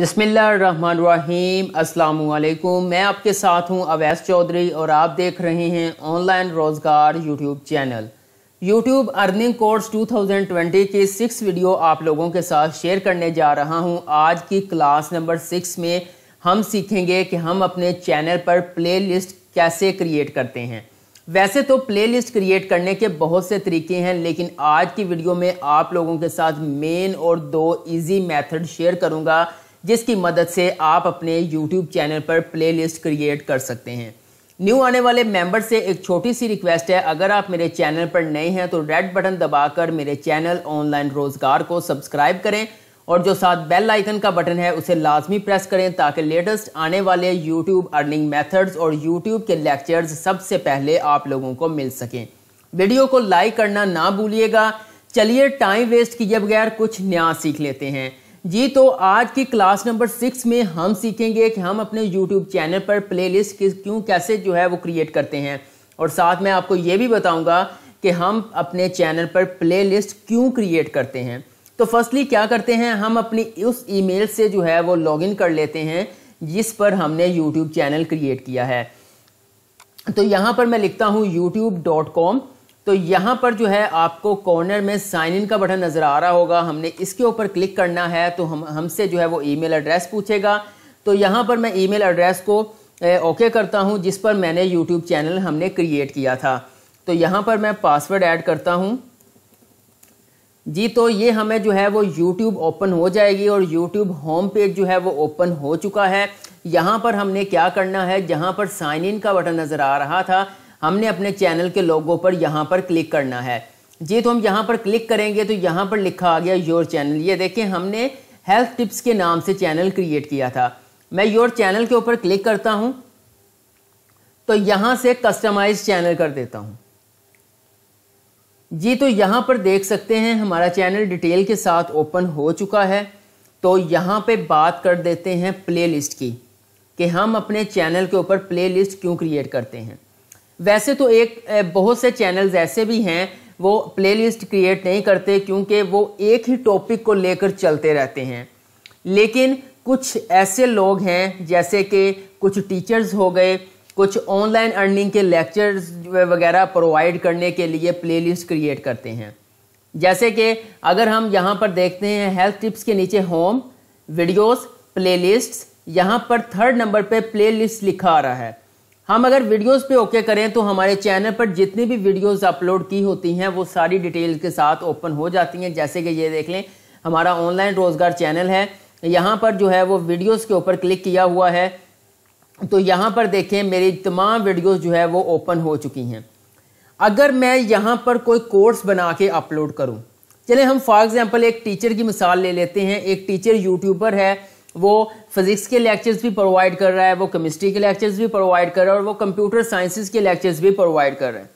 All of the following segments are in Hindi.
बसमीम अल्लाम मैं आपके साथ हूं अवैस चौधरी और आप देख रहे हैं ऑनलाइन रोज़गार YouTube channel YouTube earning course 2020 की सिक्स वीडियो आप लोगों के साथ शेयर करने जा रहा हूं आज की क्लास नंबर सिक्स में हम सीखेंगे कि हम अपने चैनल पर प्लेलिस्ट कैसे क्रिएट करते हैं वैसे तो प्लेलिस्ट क्रिएट करने के बहुत से तरीके हैं लेकिन आज की वीडियो में आप लोगों के साथ मेन और दो इजी मेथड शेयर करूंगा जिसकी मदद से आप अपने यूट्यूब चैनल पर प्लेलिस्ट क्रिएट कर सकते हैं न्यू आने वाले मेंबर से एक छोटी सी रिक्वेस्ट है अगर आप मेरे चैनल पर नए हैं तो रेड बटन दबाकर मेरे चैनल ऑनलाइन रोजगार को सब्सक्राइब करें और जो साथ बेल आइकन का बटन है उसे लाजमी प्रेस करें ताकि लेटेस्ट आने वाले यूट्यूब अर्निंग मेथड्स और यूट्यूब के लेक्चर्स सबसे पहले आप लोगों को मिल सकें वीडियो को लाइक करना ना भूलिएगा चलिए टाइम वेस्ट किए बगैर कुछ नया सीख लेते हैं जी तो आज की क्लास नंबर सिक्स में हम सीखेंगे कि हम अपने यूट्यूब चैनल पर प्लेलिस्ट क्यों कैसे जो है वो क्रिएट करते हैं और साथ में आपको ये भी बताऊंगा कि हम अपने चैनल पर प्लेलिस्ट क्यों क्रिएट करते हैं तो फर्स्टली क्या करते हैं हम अपनी उस ईमेल से जो है वो लॉगिन कर लेते हैं जिस पर हमने यूट्यूब चैनल क्रिएट किया है तो यहाँ पर मैं लिखता हूँ यूट्यूब डॉट कॉम तो यहाँ पर जो है आपको कॉर्नर में साइन इन का बटन नज़र आ रहा होगा हमने इसके ऊपर क्लिक करना है तो हम हमसे जो है वो ईमेल एड्रेस पूछेगा तो यहाँ पर मैं ईमेल एड्रेस को ए, ओके करता हूँ जिस पर मैंने यूट्यूब चैनल हमने क्रिएट किया था तो यहाँ पर मैं पासवर्ड ऐड करता हूँ जी तो ये हमें जो है वो यूट्यूब ओपन हो जाएगी और यूट्यूब होम पेज जो है वो ओपन हो चुका है यहाँ पर हमने क्या करना है जहाँ पर साइन इन का बटन नज़र आ रहा था हमने अपने चैनल के लोगों पर यहाँ पर क्लिक करना है जी तो हम यहाँ पर क्लिक करेंगे तो यहाँ पर लिखा आ गया योर चैनल ये देखें हमने हेल्थ टिप्स के नाम से चैनल क्रिएट किया था मैं योर चैनल के ऊपर क्लिक करता हूँ तो यहाँ से कस्टमाइज चैनल कर देता हूँ जी तो यहाँ पर देख सकते हैं हमारा चैनल डिटेल के साथ ओपन हो चुका है तो यहाँ पे बात कर देते हैं प्लेलिस्ट की कि हम अपने चैनल के ऊपर प्लेलिस्ट क्यों क्रिएट करते हैं वैसे तो एक बहुत से चैनल्स ऐसे भी हैं वो प्लेलिस्ट क्रिएट नहीं करते क्योंकि वो एक ही टॉपिक को लेकर चलते रहते हैं लेकिन कुछ ऐसे लोग हैं जैसे कि कुछ टीचर्स हो गए कुछ ऑनलाइन अर्निंग के लेक्चर्स वगैरह प्रोवाइड करने के लिए प्लेलिस्ट क्रिएट करते हैं जैसे कि अगर हम यहाँ पर देखते हैं हेल्थ टिप्स के नीचे होम वीडियोस प्लेलिस्ट्स यहाँ पर थर्ड नंबर पे प्लेलिस्ट लिखा आ रहा है हम अगर वीडियोस पे ओके करें तो हमारे चैनल पर जितनी भी वीडियोस अपलोड की होती हैं वो सारी डिटेल के साथ ओपन हो जाती हैं जैसे कि ये देख लें हमारा ऑनलाइन रोज़गार चैनल है यहाँ पर जो है वो वीडियोस के ऊपर क्लिक किया हुआ है तो यहाँ पर देखें मेरी तमाम वीडियोस जो है वो ओपन हो चुकी हैं अगर मैं यहाँ पर कोई कोर्स बना के अपलोड करूँ चले हम फॉर एग्ज़ाम्पल एक टीचर की मिसाल ले लेते हैं एक टीचर यूट्यूबर है वो फिजिक्स के लेक्चर्स भी प्रोवाइड कर रहा है वो केमिस्ट्री के लेक्चर्स भी प्रोवाइड कर रहा है और वो कंप्यूटर साइंसेस के लेक्चर्स भी प्रोवाइड कर रहे हैं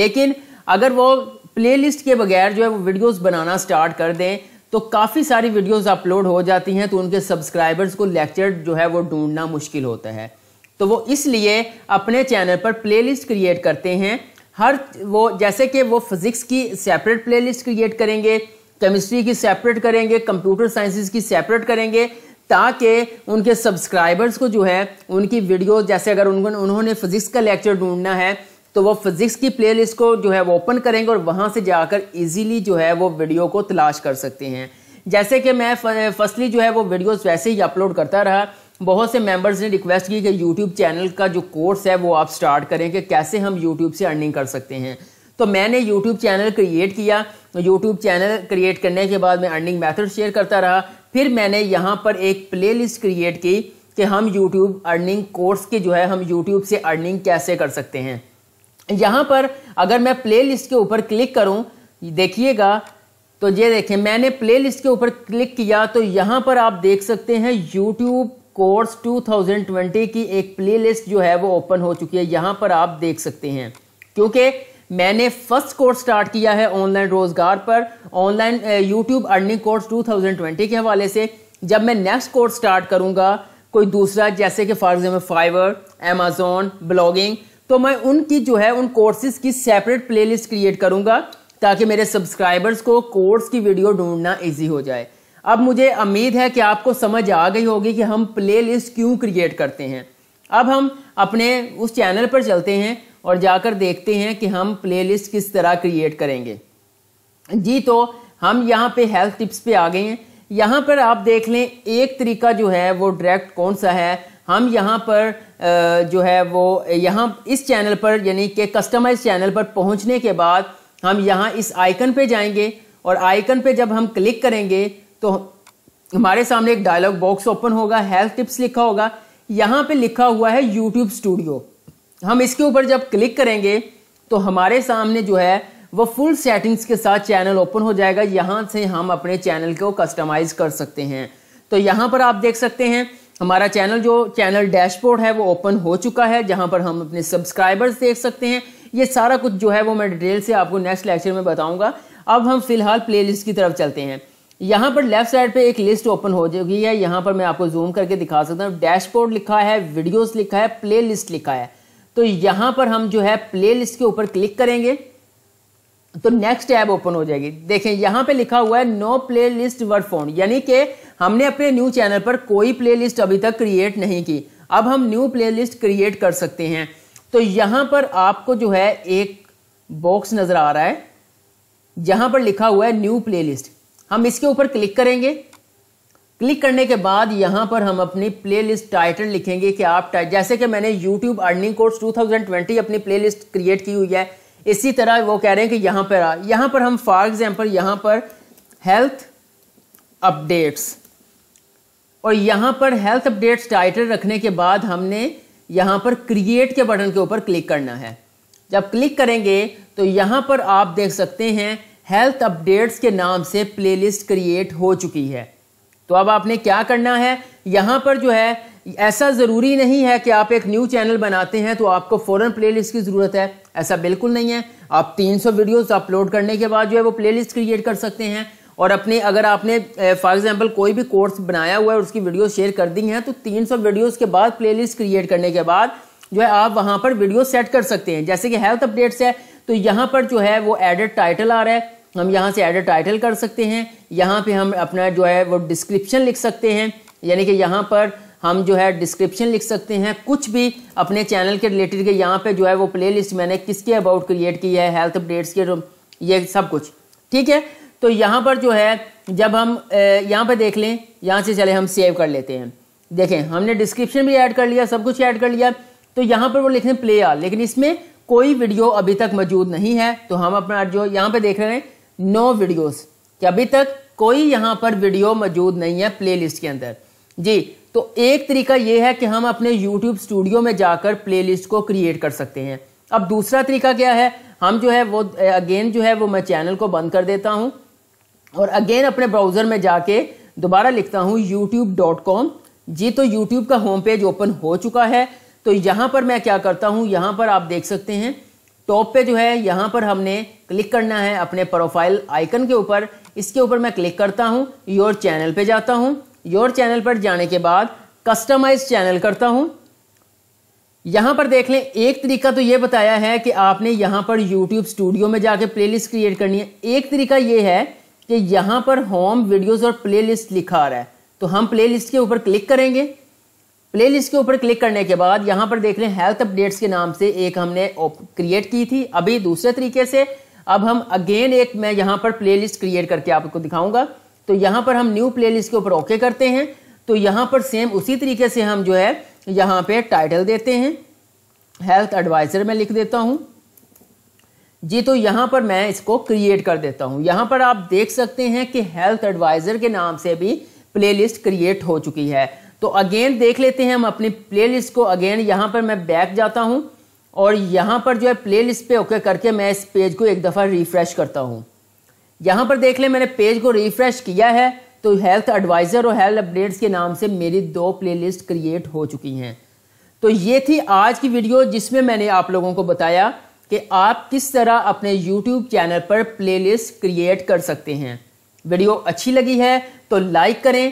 लेकिन अगर वो प्लेलिस्ट के बगैर जो है वो वीडियोस बनाना स्टार्ट कर दें तो काफ़ी सारी वीडियोस अपलोड हो जाती हैं तो उनके सब्सक्राइबर्स को लेक्चर जो है वो ढूंढना मुश्किल होता है तो वो इसलिए अपने चैनल पर प्लेलिस्ट क्रिएट करते हैं हर वो जैसे कि वो फिज़िक्स की सेपरेट प्लेलिस्ट क्रिएट करेंगे केमिस्ट्री की सेपरेट करेंगे कंप्यूटर साइंसिस की सेपरेट करेंगे ताकि उनके सब्सक्राइबर्स को जो है उनकी वीडियो जैसे अगर उनको उन्होंने फिजिक्स का लेक्चर ढूंढना है तो वो फिजिक्स की प्लेलिस्ट को जो है वो ओपन करेंगे और वहाँ से जाकर इजीली जो है वो वीडियो को तलाश कर सकते हैं जैसे कि मैं फर्स्टली जो है वो वीडियोस वैसे ही अपलोड करता रहा बहुत से मेंबर्स ने रिक्वेस्ट की कि यूट्यूब चैनल का जो कोर्स है वो आप स्टार्ट करें कि कैसे हम यूट्यूब से अर्निंग कर सकते हैं तो मैंने यूट्यूब चैनल क्रिएट किया यूट्यूब चैनल क्रिएट करने के बाद मैं अर्निंग मैथड शेयर करता रहा फिर मैंने यहाँ पर एक प्लेलिस्ट क्रिएट की कि हम यूट्यूब अर्निंग कोर्स की जो है हम यूट्यूब से अर्निंग कैसे कर सकते हैं यहाँ पर अगर मैं प्लेलिस्ट के ऊपर क्लिक करूँ देखिएगा तो ये देखें मैंने प्लेलिस्ट के ऊपर क्लिक किया तो यहाँ पर आप देख सकते हैं यूट्यूब कोर्स 2020 की एक प्लेलिस्ट जो है वो ओपन हो चुकी है यहाँ पर आप देख सकते हैं क्योंकि मैंने फर्स्ट कोर्स स्टार्ट किया है ऑनलाइन रोजगार पर ऑनलाइन यूट्यूब अर्निंग कोर्स 2020 के हवाले से जब मैं नेक्स्ट कोर्स स्टार्ट करूंगा कोई दूसरा जैसे कि for example Fiverr Amazon blogging तो मैं उनकी जो है उन कोर्सेज की सेपरेट प्लेलिस्ट क्रिएट करूंगा ताकि मेरे सब्सक्राइबर्स को कोर्स की वीडियो ढूंढना ईजी हो जाए अब मुझे उम्मीद है कि आपको समझ आ गई होगी कि हम प्लेलिस्ट क्यों क्रिएट करते हैं अब हम अपने उस चैनल पर चलते हैं और जाकर देखते हैं कि हम प्लेलिस्ट किस तरह क्रिएट करेंगे जी तो हम यहाँ पे हेल्थ टिप्स पे आ गए हैं यहाँ पर आप देख लें एक तरीका जो है वो डायरेक्ट कौन सा है हम यहाँ पर जो है वो यहाँ इस चैनल पर यानी कि कस्टमाइज चैनल पर पहुँचने के बाद हम यहाँ इस आइकन पे जाएंगे और आइकन पे जब हम क्लिक करेंगे तो हमारे सामने एक डायलॉग बॉक्स ओपन होगा हेल्थ टिप्स लिखा होगा यहाँ पे लिखा हुआ है यूट्यूब स्टूडियो हम इसके ऊपर जब क्लिक करेंगे तो हमारे सामने जो है वह फुल सेटिंग्स के साथ चैनल ओपन हो जाएगा यहाँ से हम अपने चैनल को कस्टमाइज़ कर सकते हैं तो यहाँ पर आप देख सकते हैं हमारा चैनल जो चैनल डैशबोर्ड है वो ओपन हो चुका है जहाँ पर हम अपने सब्सक्राइबर्स देख सकते हैं ये सारा कुछ जो है वो मैं डिटेल से आपको नेक्स्ट लेक्चर में बताऊंगा अब हम फिलहाल प्ले की तरफ चलते हैं यहाँ पर लेफ्ट साइड पे एक लिस्ट ओपन हो चुकी है यहाँ पर मैं आपको जूम करके दिखा सकता हूँ डैशबोर्ड लिखा है वीडियोस लिखा है प्लेलिस्ट लिखा है तो यहां पर हम जो है प्ले लिस्ट के ऊपर क्लिक करेंगे तो नेक्स्ट ऐप ओपन हो जाएगी देखें यहां पे लिखा हुआ है no play list were found यानी कि हमने अपने न्यू चैनल पर कोई प्ले लिस्ट अभी तक क्रिएट नहीं की अब हम न्यू प्ले लिस्ट क्रिएट कर सकते हैं तो यहां पर आपको जो है एक बॉक्स नजर आ रहा है जहां पर लिखा हुआ है न्यू प्ले लिस्ट हम इसके ऊपर क्लिक करेंगे क्लिक करने के बाद यहाँ पर हम अपनी प्लेलिस्ट टाइटल लिखेंगे कि आप जैसे कि मैंने यूट्यूब अर्निंग कोर्स 2020 अपनी प्लेलिस्ट क्रिएट की हुई है इसी तरह वो कह रहे हैं कि यहाँ पर यहाँ पर हम फॉर एग्जाम्पल यहाँ पर हेल्थ अपडेट्स और यहाँ पर हेल्थ अपडेट्स टाइटल रखने के बाद हमने यहाँ पर क्रिएट के बटन के ऊपर क्लिक करना है जब क्लिक करेंगे तो यहाँ पर आप देख सकते हैं हेल्थ अपडेट्स के नाम से प्लेलिस्ट क्रिएट हो चुकी है तो अब आपने क्या करना है यहाँ पर जो है ऐसा ज़रूरी नहीं है कि आप एक न्यू चैनल बनाते हैं तो आपको फ़ौरन प्लेलिस्ट की ज़रूरत है ऐसा बिल्कुल नहीं है आप 300 वीडियोस अपलोड करने के बाद जो है वो प्लेलिस्ट क्रिएट कर सकते हैं और अपने अगर आपने फॉर एग्जांपल कोई भी कोर्स बनाया हुआ है उसकी वीडियो शेयर कर दी हैं तो 300 वीडियोज के बाद लिस्ट क्रिएट करने के बाद जो है आप वहाँ पर वीडियो सेट कर सकते हैं जैसे कि हेल्थ अपडेट्स है तो यहाँ पर जो है वो एडेड टाइटल आ रहा है हम यहाँ से एड टाइटल कर सकते हैं यहाँ पे हम अपना जो है वो डिस्क्रिप्शन लिख सकते हैं यानी कि यहाँ पर हम जो है डिस्क्रिप्शन लिख सकते हैं कुछ भी अपने चैनल के रिलेटेड के यहाँ पे जो है वो प्लेलिस्ट मैंने किसके अबाउट क्रिएट की है हेल्थ अपडेट्स के ये सब कुछ ठीक है तो यहाँ पर जो है जब हम यहाँ पर देख लें यहाँ से चले हम सेव कर लेते हैं देखें हमने डिस्क्रिप्शन भी ऐड कर लिया सब कुछ ऐड कर लिया तो यहाँ पर वो लिखें प्ले आल लेकिन इसमें कोई वीडियो अभी तक मौजूद नहीं है तो हम अपना जो यहाँ पे देख रहे हैं नौ वीडियोस कि अभी तक कोई यहाँ पर वीडियो मौजूद नहीं है प्लेलिस्ट के अंदर जी तो एक तरीका यह है कि हम अपने यूट्यूब स्टूडियो में जाकर प्लेलिस्ट को क्रिएट कर सकते हैं अब दूसरा तरीका क्या है हम जो है वो अगेन जो है वो मैं चैनल को बंद कर देता हूँ और अगेन अपने ब्राउज़र में जाके दोबारा लिखता हूँ यूट्यूब जी तो यूट्यूब का होम पेज ओपन हो चुका है तो यहाँ पर मैं क्या करता हूँ यहाँ पर आप देख सकते हैं टॉप पे जो है यहाँ पर हमने क्लिक करना है अपने प्रोफाइल आइकन के ऊपर इसके ऊपर मैं क्लिक करता हूँ योर चैनल पे जाता हूँ योर चैनल पर जाने के बाद कस्टमाइज चैनल करता हूँ यहाँ पर देख लें एक तरीका तो ये बताया है कि आपने यहाँ पर यूट्यूब स्टूडियो में जाके प्लेलिस्ट क्रिएट करनी है एक तरीका ये है कि यहाँ पर होम वीडियोज और प्ले लिखा रहा है तो हम प्ले के ऊपर क्लिक करेंगे प्लेलिस्ट के ऊपर क्लिक करने के बाद यहाँ पर देख लें हेल्थ अपडेट्स के नाम से एक हमने क्रिएट की थी अभी दूसरे तरीके से अब हम अगेन एक मैं यहाँ पर प्लेलिस्ट क्रिएट करके आपको दिखाऊंगा तो यहाँ पर हम न्यू प्लेलिस्ट के ऊपर ओके करते हैं तो यहाँ पर सेम उसी तरीके से हम जो है यहाँ पर टाइटल देते हैं हेल्थ एडवाइज़र में लिख देता हूँ जी तो यहाँ पर मैं इसको क्रिएट कर देता हूँ यहाँ पर आप देख सकते हैं कि हेल्थ एडवाइज़र के नाम से भी प्लेलिस्ट क्रिएट हो चुकी है तो अगेन देख लेते हैं हम अपनी प्लेलिस्ट को अगेन यहाँ पर मैं बैक जाता हूँ और यहाँ पर जो है प्लेलिस्ट पे ओके करके मैं इस पेज को एक दफ़ा रिफ़्रेश करता हूँ यहाँ पर देख ले मैंने पेज को रिफ़्रेश किया है तो हेल्थ एडवाइज़र और हेल्थ अपडेट्स के नाम से मेरी दो प्लेलिस्ट क्रिएट हो चुकी हैं तो ये थी आज की वीडियो जिसमें मैंने आप लोगों को बताया कि आप किस तरह अपने यूट्यूब चैनल पर प्लेलिस्ट क्रिएट कर सकते हैं वीडियो अच्छी लगी है तो लाइक करें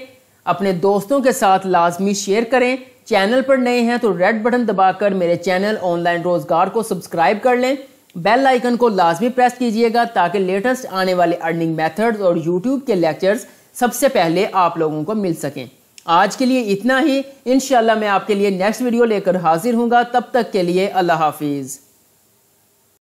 अपने दोस्तों के साथ लाजमी शेयर करें चैनल पर नए हैं तो रेड बटन दबाकर मेरे चैनल ऑनलाइन रोजगार को सब्सक्राइब कर लें बेल आइकन को लाजमी प्रेस कीजिएगा ताकि लेटेस्ट आने वाले अर्निंग मेथड्स और यूट्यूब के लेक्चर्स सबसे पहले आप लोगों को मिल सकें आज के लिए इतना ही इन मैं आपके लिए नेक्स्ट वीडियो लेकर हाजिर हूँगा तब तक के लिए अल्लाह हाफिज़